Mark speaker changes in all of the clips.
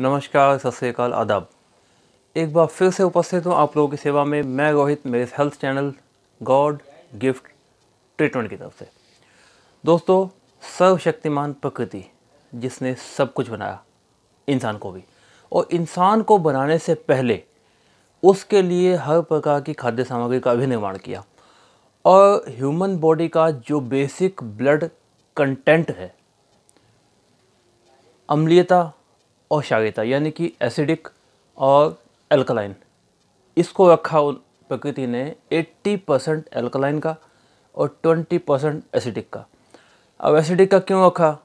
Speaker 1: नमस्कार सत श्रीकाल आदाब एक बार फिर से उपस्थित हूँ आप लोगों की सेवा में मैं रोहित मेरे health channel God gift treatment की तरफ से दोस्तों सर्वशक्तिमान प्रकृति जिसने सब कुछ बनाया इंसान को भी और इंसान को बनाने से पहले उसके लिए हर प्रकार की खाद्य सामग्री का भी निर्माण किया और ह्यूमन बॉडी का जो बेसिक ब्लड कंटेंट है अम्लीयता और शागिता यानी कि एसिडिक और एल्कलाइन इसको रखा प्रकृति ने 80 परसेंट एल्कलाइन का और 20 परसेंट एसिडिक का अब एसिडिक का क्यों रखा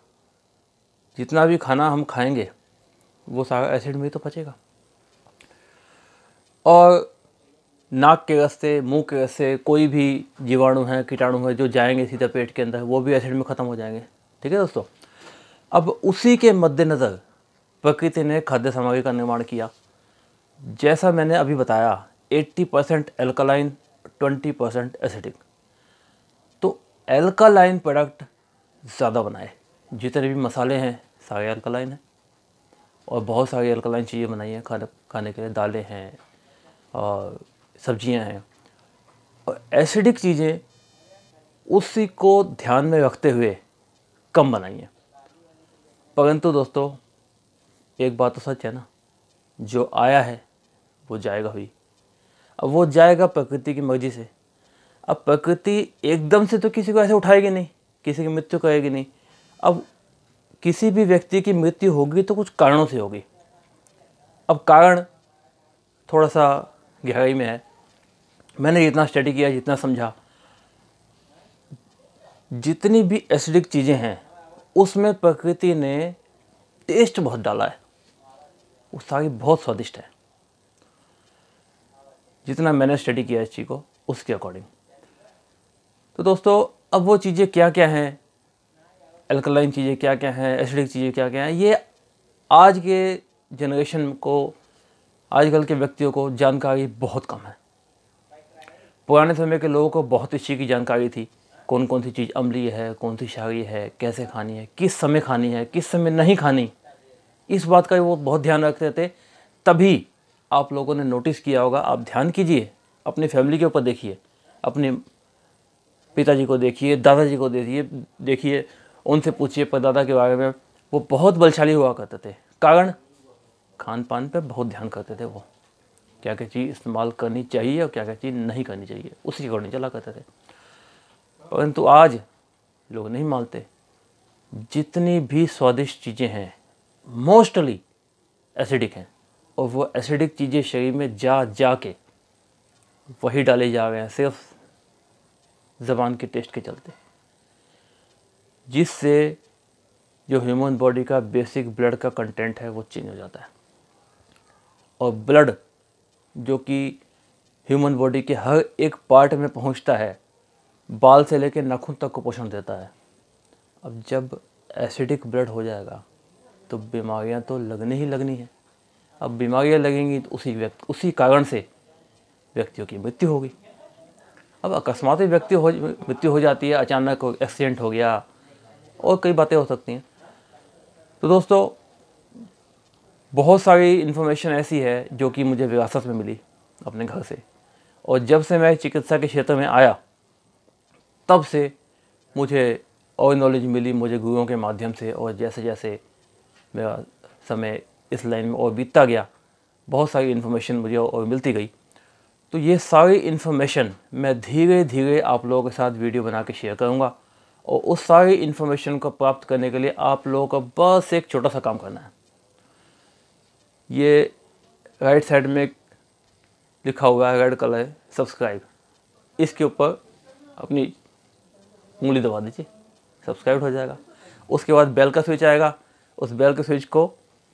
Speaker 1: जितना भी खाना हम खाएंगे वो सारा एसिड में ही तो पचेगा और नाक के रास्ते मुंह के रस्ते कोई भी जीवाणु हैं कीटाणु हैं जो जाएंगे सीधा पेट के अंदर वो भी एसिड में ख़त्म हो जाएंगे ठीक है दोस्तों अब उसी के मद्देनज़र प्रकृति ने खाद्य सामग्री का निर्माण किया जैसा मैंने अभी बताया 80 percent alkaline twenty percent acidic तो एल्कालाइन प्रोडक्ट ज़्यादा बनाए जितने भी मसाले हैं सारे एल्कालाइन हैं और बहुत सारी एल्कालाइन चीज़ें बनाई हैं खाने खाने के लिए दालें हैं और सब्जियां हैं और एसिडिक चीज़ें उसी को ध्यान में रखते हुए कम बनाइए परंतु दोस्तों एक बात तो सच है ना जो आया है वो जाएगा भी अब वो जाएगा प्रकृति की मर्जी से अब प्रकृति एकदम से तो किसी को ऐसे उठाएगी नहीं किसी की मृत्यु करेगी नहीं अब किसी भी व्यक्ति की मृत्यु होगी तो कुछ कारणों से होगी अब कारण थोड़ा सा गहराई में है मैंने जितना स्टडी किया जितना समझा जितनी भी एसिडिक चीज़ें हैं उसमें प्रकृति ने टेस्ट बहुत डाला है उस ये बहुत स्वादिष्ट है जितना मैंने स्टडी किया इस चीज़ को उसके अकॉर्डिंग तो दोस्तों अब वो चीज़ें क्या क्या हैं एल्कलाइन चीज़ें क्या क्या हैं एसिडिक चीज़ें क्या क्या हैं ये आज के जनरेशन को आजकल के व्यक्तियों को जानकारी बहुत कम है पुराने समय के लोगों को बहुत इस चीज़ की जानकारी थी कौन कौन सी चीज़ अम्लीय है कौन सी शाही है कैसे खानी है किस समय खानी है किस समय नहीं खानी इस बात का वो बहुत ध्यान रखते थे तभी आप लोगों ने नोटिस किया होगा आप ध्यान कीजिए अपनी फैमिली के ऊपर देखिए अपने पिताजी को देखिए दादाजी को देखिए देखिए उनसे पूछिए परदादा के बारे में वो बहुत बलशाली हुआ करते थे कारण खान पान पर बहुत ध्यान करते थे वो क्या क्या चीज़ इस्तेमाल करनी चाहिए और क्या क्या चीज़ नहीं करनी चाहिए उसी के अकॉर्डिंग चला करते थे परंतु आज लोग नहीं मानते जितनी भी स्वादिष्ट चीज़ें हैं मोस्टली एसिडिक हैं और वो एसिडिक चीज़ें शरीर में जा जा के वही डाले जा रहे हैं सिर्फ ज़बान के टेस्ट के चलते जिससे जो ह्यूमन बॉडी का बेसिक ब्लड का कंटेंट है वो चेंज हो जाता है और ब्लड जो कि ह्यूमन बॉडी के हर एक पार्ट में पहुंचता है बाल से लेकर नाखून तक को पोषण देता है अब जब एसिडिक ब्लड हो जाएगा तो बीमारियां तो लगने ही लगनी है अब बीमारियां लगेंगी तो उसी व्यक्ति उसी कारण से व्यक्तियों की मृत्यु होगी अब अकस्मात व्यक्ति हो मृत्यु हो जाती है अचानक एक्सीडेंट हो गया और कई बातें हो सकती हैं तो दोस्तों बहुत सारी इन्फॉर्मेशन ऐसी है जो कि मुझे विरासत में मिली अपने घर से और जब से मैं चिकित्सा के क्षेत्र में आया तब से मुझे और नॉलेज मिली मुझे गुरुओं के माध्यम से और जैसे जैसे मेरा समय इस लाइन में और बीतता गया बहुत सारी इन्फॉर्मेशन मुझे और मिलती गई तो ये सारी इन्फॉर्मेशन मैं धीरे धीरे आप लोगों के साथ वीडियो बना के शेयर करूँगा और उस सारी इन्फॉर्मेशन को प्राप्त करने के लिए आप लोगों का बस एक छोटा सा काम करना है ये राइट साइड में लिखा हुआ है रेड कलर सब्सक्राइब इसके ऊपर अपनी उंगली दबा दीजिए सब्सक्राइब हो जाएगा उसके बाद बेल का स्विच आएगा उस बेल के स्विच को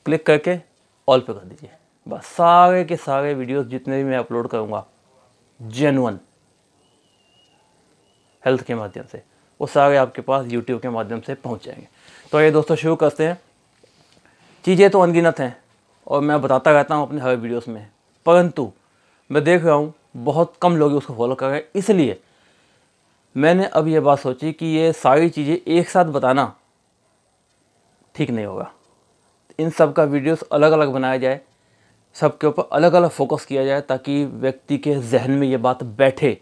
Speaker 1: क्लिक करके ऑल पे कर दीजिए बस सारे के सारे वीडियोस जितने भी मैं अपलोड करूँगा जेनुअन हेल्थ के माध्यम से वो सारे आपके पास यूट्यूब के माध्यम से पहुँच जाएंगे तो ये दोस्तों शुरू करते हैं चीज़ें तो अनगिनत हैं और मैं बताता रहता हूँ अपने हर वीडियोस में परंतु मैं देख रहा हूँ बहुत कम लोग उसको फॉलो कर रहे हैं इसलिए मैंने अब ये बात सोची कि ये सारी चीज़ें एक साथ बताना ठीक नहीं होगा इन सब का वीडियोस अलग अलग बनाया जाए सब के ऊपर अलग अलग फोकस किया जाए ताकि व्यक्ति के जहन में ये बात बैठे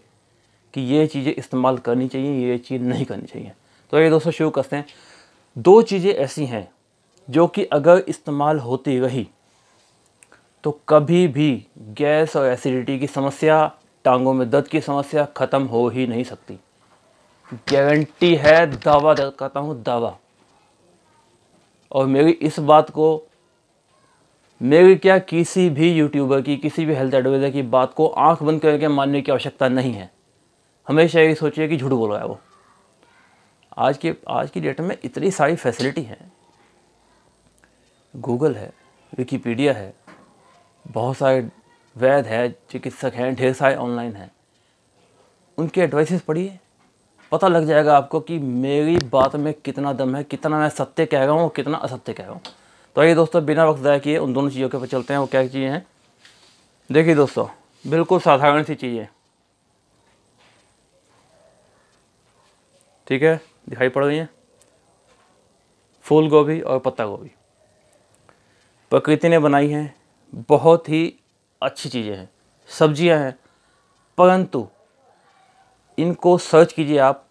Speaker 1: कि ये चीज़ें इस्तेमाल करनी चाहिए ये चीज़ नहीं करनी चाहिए तो ये दोस्तों शुरू करते हैं दो चीज़ें ऐसी हैं जो कि अगर इस्तेमाल होती रही तो कभी भी गैस और एसिडिटी की समस्या टांगों में दर्द की समस्या ख़त्म हो ही नहीं सकती गारंटी है दावा करता हूँ दावा और मेरी इस बात को मेरी क्या किसी भी यूट्यूबर की किसी भी हेल्थ एडवाइज़र की बात को आंख बंद करके मानने की आवश्यकता नहीं है हमेशा ये सोचिए कि झूठ बोल रहा है वो आज के आज की डेट में इतनी सारी फैसिलिटी हैं गूगल है विकीपीडिया है बहुत सारे वैद्य है चिकित्सक हैं ढेर सारे ऑनलाइन हैं उनके एडवाइसेस पढ़िए पता लग जाएगा आपको कि मेरी बात में कितना दम है कितना मैं सत्य कह रहा हूँ और कितना असत्य कह रहा हूँ तो आइए दोस्तों बिना वक्त ज़्यादा किए उन दोनों चीज़ों के ऊपर चलते हैं वो क्या चीज़ें हैं देखिए दोस्तों बिल्कुल साधारण सी चीज़ें ठीक है दिखाई पड़ रही है फूल गोभी और पत्ता गोभी प्रकृति ने बनाई हैं बहुत ही अच्छी चीज़ें हैं सब्जियां हैं परंतु इनको सर्च कीजिए आप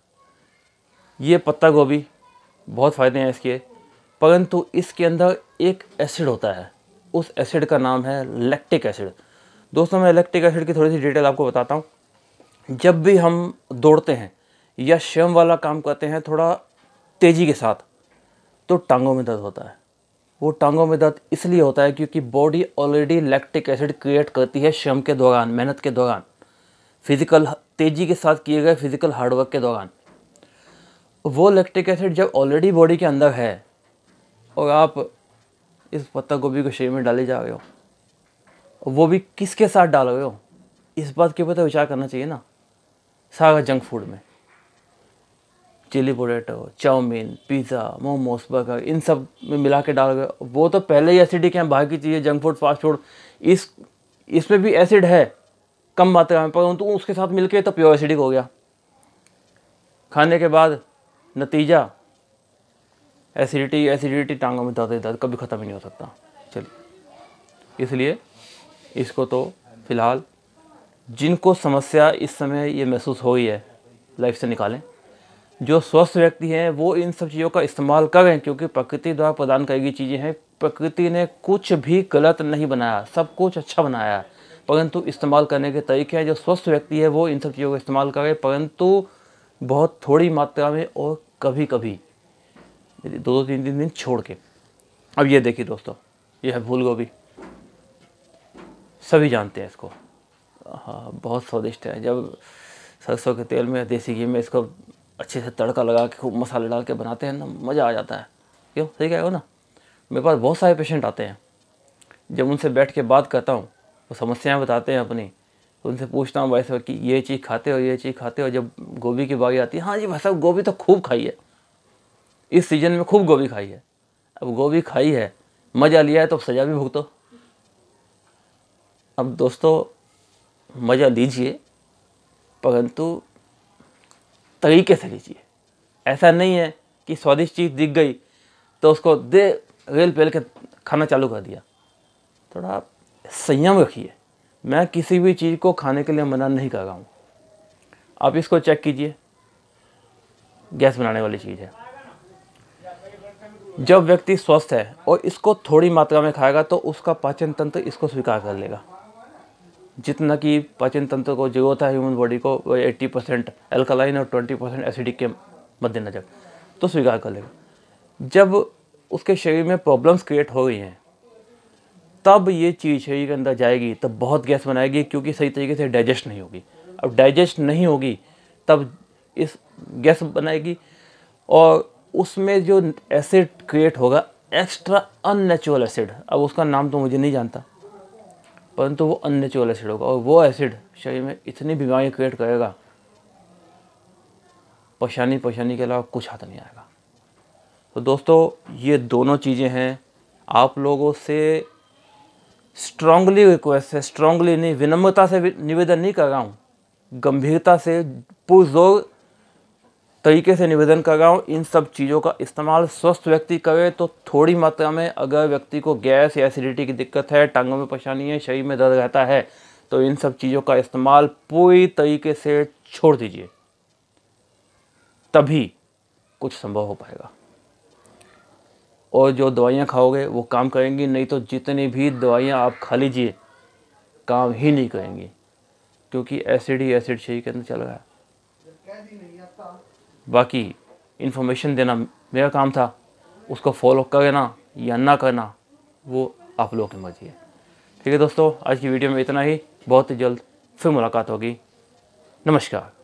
Speaker 1: ये पत्ता गोभी बहुत फ़ायदे हैं इसके परंतु इसके अंदर एक एसिड होता है उस एसिड का नाम है लैक्टिक एसिड दोस्तों मैं लैक्टिक एसिड की थोड़ी सी डिटेल आपको बताता हूँ जब भी हम दौड़ते हैं या श्रम वाला काम करते हैं थोड़ा तेज़ी के साथ तो टांगों में दर्द होता है वो टांगों में दर्द इसलिए होता है क्योंकि body already lactic acid create करती है श्रम के दौरान मेहनत के दौरान फिज़िकल तेज़ी के साथ किए गए फिज़िकल हार्डवर्क के दौरान वो लैक्टिक एसिड जब ऑलरेडी बॉडी के अंदर है और आप इस पत्ता गोभी को शरीर में डाले जा रहे हो वो भी किसके साथ डाल रहे हो इस बात के ऊपर तो विचार करना चाहिए ना सारा जंक फूड में chilli potato chowmein pizza momos burger इन सब में मिला के डाल गए वो तो पहले ही एसिडिक हैं बाहर की चीज़ें जंक फूड फास्ट फूड इस इसमें भी एसिड है कम मात्रा में परंतु उसके साथ मिलके तो प्योर एसिडिक हो गया खाने के बाद नतीजा एसिडिटी एसिडिटी टांगों में दर्द दर्द कभी ख़त्म ही नहीं हो सकता चलिए इसलिए इसको तो फ़िलहाल जिनको समस्या इस समय ये महसूस हो गई है लाइफ से निकालें जो स्वस्थ व्यक्ति हैं वो इन सब चीज़ों का इस्तेमाल करें क्योंकि प्रकृति द्वारा प्रदान करी गई चीज़ें हैं प्रकृति ने कुछ भी गलत नहीं बनाया सब कुछ अच्छा बनाया है परंतु इस्तेमाल करने के तरीके हैं जो स्वस्थ व्यक्ति है वो इन सब चीज़ों का इस्तेमाल करे परंतु बहुत थोड़ी मात्रा में और कभी कभी दो दो तीन तीन दिन छोड़ के अब ये देखिए दोस्तों ये है फूल गोभी सभी जानते हैं इसको हाँ बहुत स्वादिष्ट है जब सरसों के तेल में देसी घी में इसको अच्छे से तड़का लगा के खूब मसाले डाल के बनाते हैं ना मज़ा आ जाता है क्यों सही कह ना मेरे पास बहुत सारे पेशेंट आते हैं जब उनसे बैठ के बात करता हूँ वो समस्याएं बताते हैं अपनी तो उनसे पूछता हूँ भाई साहब कि ये चीज़ खाते हो ये चीज़ खाते हो जब गोभी की बागी आती है हाँ जी भाई साहब गोभी तो खूब खाई है इस सीज़न में खूब गोभी खाई है अब गोभी खाई है मज़ा लिया है तो सज़ा भी भुगतो अब दोस्तों मज़ा लीजिए परंतु तरीके से लीजिए ऐसा नहीं है कि स्वादिष्ट चीज़ दिख गई तो उसको दे रेल पेल के खाना चालू कर दिया थोड़ा संयम रखिए मैं किसी भी चीज़ को खाने के लिए मना नहीं कर रहा हूँ आप इसको चेक कीजिए गैस बनाने वाली चीज़ है जब व्यक्ति स्वस्थ है और इसको थोड़ी मात्रा में खाएगा तो उसका पाचन तंत्र इसको स्वीकार कर लेगा जितना कि पाचन तंत्र को जरूरत है ह्यूमन बॉडी को 80 परसेंट एल्कलाइन और 20 परसेंट एसिडिक के मद्देनजर तो स्वीकार कर लेगा जब उसके शरीर में प्रॉब्लम्स क्रिएट हो गई हैं तब ये चीज़ शरीर के अंदर जाएगी तब बहुत गैस बनाएगी क्योंकि सही तरीके से डाइजेस्ट नहीं होगी अब डाइजेस्ट नहीं होगी तब इस गैस बनाएगी और उसमें जो एसिड क्रिएट होगा एक्स्ट्रा अननेचुरल एसिड अब उसका नाम तो मुझे नहीं जानता परंतु वो अननेचुरल एसिड होगा और वो एसिड शरीर में इतनी बीमारियाँ क्रिएट करेगा परेशानी परेशानी के अलावा कुछ हाथ नहीं आएगा तो दोस्तों ये दोनों चीज़ें हैं आप लोगों से स्ट्रांगली रिक्वेस्ट है स्ट्रांगली नहीं विनम्रता से निवेदन नहीं कर रहा हूँ गंभीरता से पुरजोर तरीके से निवेदन कर रहा हूँ इन सब चीज़ों का इस्तेमाल स्वस्थ व्यक्ति करे तो थोड़ी मात्रा में अगर व्यक्ति को गैस या एसिडिटी की दिक्कत है टांगों में परेशानी है शरीर में दर्द रहता है तो इन सब चीज़ों का इस्तेमाल पूरी तरीके से छोड़ दीजिए तभी कुछ संभव हो पाएगा और जो दवाइयाँ खाओगे वो काम करेंगी नहीं तो जितनी भी दवाइयाँ आप खा लीजिए काम ही नहीं करेंगी क्योंकि एसिड ही एसिड शरीर के अंदर चल रहा है बाकी इन्फॉर्मेशन देना मेरा काम था उसको फॉलो करना या ना करना वो आप लोगों की मर्जी है ठीक है दोस्तों आज की वीडियो में इतना ही बहुत ही जल्द फिर मुलाकात होगी नमस्कार